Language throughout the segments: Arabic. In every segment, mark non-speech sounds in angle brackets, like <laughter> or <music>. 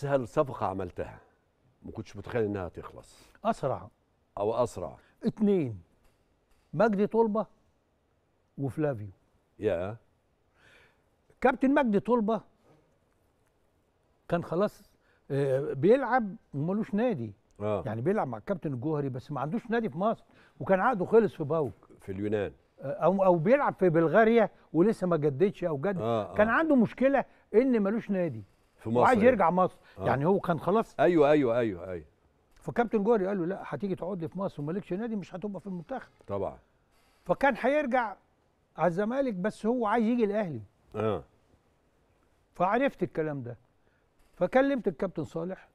اسهل صفقه عملتها ما كنتش متخيل انها تخلص اسرع او اسرع اثنين مجدي طلبه وفلافيو يا كابتن مجدي طلبه كان خلاص آه، بيلعب ومالوش نادي آه. يعني بيلعب مع الكابتن الجوهري بس ما عندوش نادي في مصر وكان عقده خلص في باوك في اليونان آه، او او بيلعب في بلغاريا ولسه ما جددش او جدد آه آه. كان عنده مشكله ان مالوش نادي في مصر وعايز يعني. يرجع مصر آه. يعني هو كان خلاص ايوه ايوه ايوه ايوه فكابتن جوهري قال له لا هتيجي تقعد لي في مصر ومالكش نادي مش هتبقى في المنتخب طبعا فكان هيرجع على الزمالك بس هو عايز يجي الاهلي اه فعرفت الكلام ده فكلمت الكابتن صالح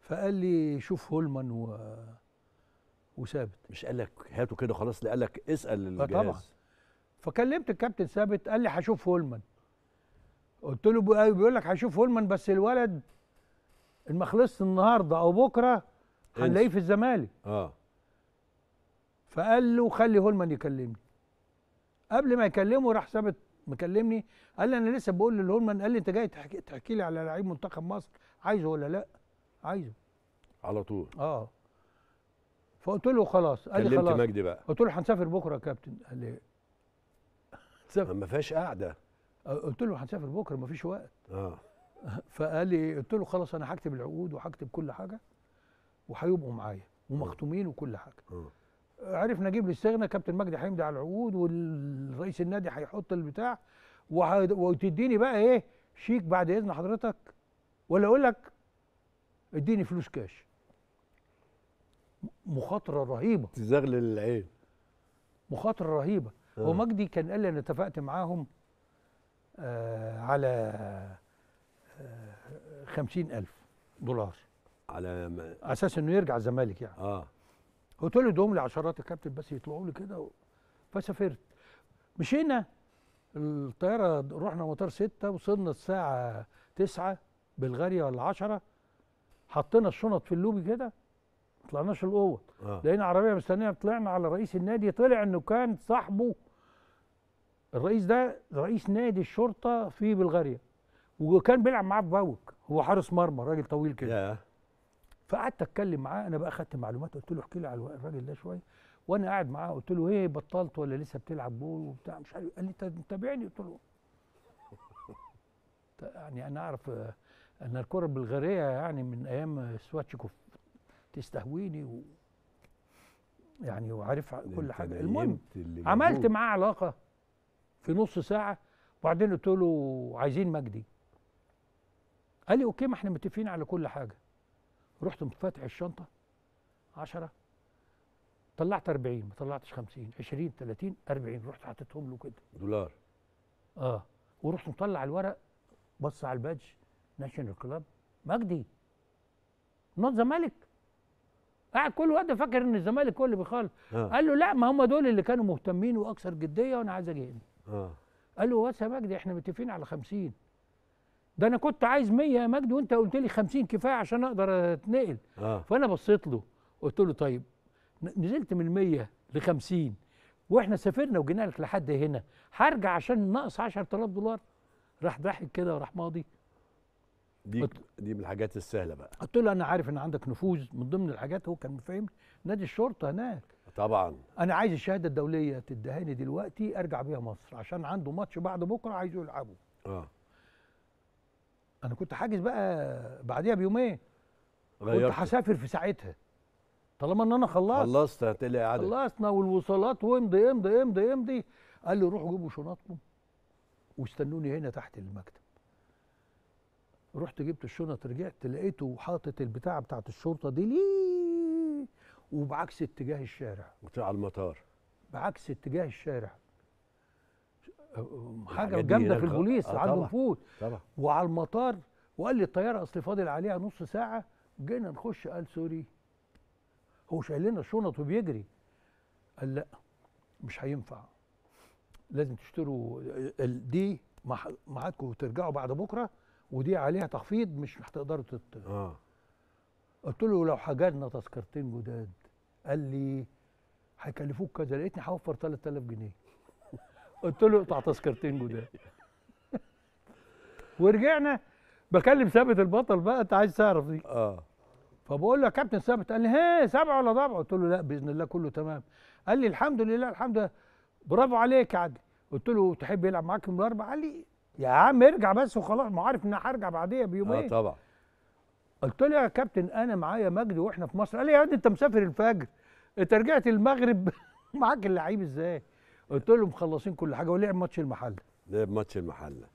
فقال لي شوف هولمان و وثابت مش قال لك هاته كده خلاص لا قال لك اسال آه، الجهاز طبعا فكلمت الكابتن ثابت قال لي هشوف هولمان قلت له بقى أيوة، بيقول لك هشوف هولمان بس الولد ما خلصت النهارده او بكره هنلاقيه في الزمالك اه فقال له خلي هولمان يكلمني قبل ما يكلمه راح ثابت مكلمني قال لي انا لسه بقول لهولمان قال لي انت جاي تحكي, تحكي لي على لعيب منتخب مصر عايزه ولا لا عايزه على طول اه فقلت له خلاص قال لي خلاص مجدي بقى قلت له هنسافر بكره يا كابتن قال لي سافر ما فيهاش قعده قلت له هنسافر بكره مفيش وقت اه <laughs> فقال لي قلت له خلاص انا هكتب العقود وهكتب كل حاجه وهيبقوا معايا ومختومين آه. وكل حاجه آه. عرفنا نجيب الاستغنى كابتن مجدي هيمضي على العقود والرئيس النادي هيحط البتاع وتديني بقى ايه شيك بعد اذن حضرتك ولا اقول لك اديني فلوس كاش مخاطره رهيبه تزغلل العين مخاطره رهيبه آه. ومجدي كان قال لي انا اتفقت معاهم آه، على آه، خمسين ألف دولار على ما... اساس انه يرجع الزمالك يعني اه قلت له دوم لي عشرات يا كابتن بس يطلعوا لي كده و... فسافرت مشينا الطياره رحنا مطار ستة وصلنا الساعه تسعة بلغاريا ولا عشرة حطينا الشنط في اللوبي كده ما طلعناش الاوض آه. لقينا عربيه مستنيه طلعنا على رئيس النادي طلع انه كان صاحبه الرئيس ده رئيس نادي الشرطه في بلغاريا وكان بيلعب معاه في باوك هو حارس مرمى راجل طويل كده فقعدت اتكلم معاه انا بقى اخدت معلومات قلت له احكي لي على الراجل ده شويه وانا قاعد معاه قلت له ايه بطلت ولا لسه بتلعب بول وبتاع مش عارف قال لي انت متابعني قلت له <laughs> طيب، يعني انا اعرف آه، ان الكره البلغاريه يعني من ايام سواتشيكوف تستهويني و يعني وعارف كل حاجه المهم عملت معاه علاقه في نص ساعه وبعدين قلت له عايزين مجدي قال لي اوكي ما احنا متفقين على كل حاجه رحت فاتح الشنطه 10 طلعت 40 ما طلعتش 50 20 30 40 رحت حطيتهم له كده دولار اه ورحت مطلع الورق بص على البادج ناشونال كلاب مجدي نوت زمالك قاعد كل واحد فاكر ان الزمالك هو اللي بيخالف آه. قال له لا ما هم دول اللي كانوا مهتمين واكثر جديه وانا عايز اجي هنا اه قال له بس يا مجدي احنا متفقين على 50 ده انا كنت عايز 100 يا مجدي وانت قلت لي 50 كفايه عشان اقدر اتنقل آه. فانا بصيت له قلت له طيب نزلت من 100 ل 50 واحنا سافرنا وجينا لك لحد هنا هرجع عشان ناقص 10000 دولار راح ضحك كده وراح ماضي دي قلت دي من الحاجات السهله بقى قلت له انا عارف ان عندك نفوذ من ضمن الحاجات هو كان فاهم نادي الشرطه هناك طبعا انا عايز الشهاده الدوليه تدهاني دلوقتي ارجع بيها مصر عشان عنده ماتش بعد بكره عايزه يلعبه اه انا كنت حاجز بقى بعديها بيومين غيرت كنت هسافر في ساعتها طالما ان انا خلصت خلصت هتلاقي عدد خلصنا والوصالات وامضي امضي امضي امضي قال لي روحوا جيبوا شنطكم واستنوني هنا تحت المكتب رحت جبت الشنط رجعت لقيته حاطط البتاعه بتاعت الشرطه دي ليه وبعكس اتجاه الشارع على المطار بعكس اتجاه الشارع أه، حاجه جامده في البوليس آه عنده نفوذ وعلى المطار وقال لي الطياره اصل فاضل عليها نص ساعه جينا نخش قال سوري هو شايل لنا الشنط وبيجري قال لا مش هينفع لازم تشتروا دي معاكم وترجعوا بعد بكره ودي عليها تخفيض مش هتقدروا تت... آه. قلت له لو حجزنا تذكرتين جداد قال لي هيكلفوك كذا لقيتني هوفر 3000 جنيه <laughs> قلت له اقطع تذكرتين جداد <laughs> ورجعنا بكلم ثابت البطل بقى انت عايز تعرف دي اه فبقول له يا كابتن ثابت قال لي ها سبعه ولا ضبعه قلت له لا باذن الله كله تمام قال لي الحمد لله الحمد لله برافو عليك يا عدلي قلت له تحب يلعب معاك يوم الاربعاء قال لي يا عم ارجع بس وخلاص ما عارف ان هرجع بعديها بيومين اه طبعا قلت له يا كابتن انا معايا مجدي واحنا في مصر قال لي يا واد انت مسافر الفجر انت رجعت المغرب <laughs> معاك اللعيب ازاي؟ قلت له مخلصين كل حاجه ولعب ماتش المحله لعب ماتش المحله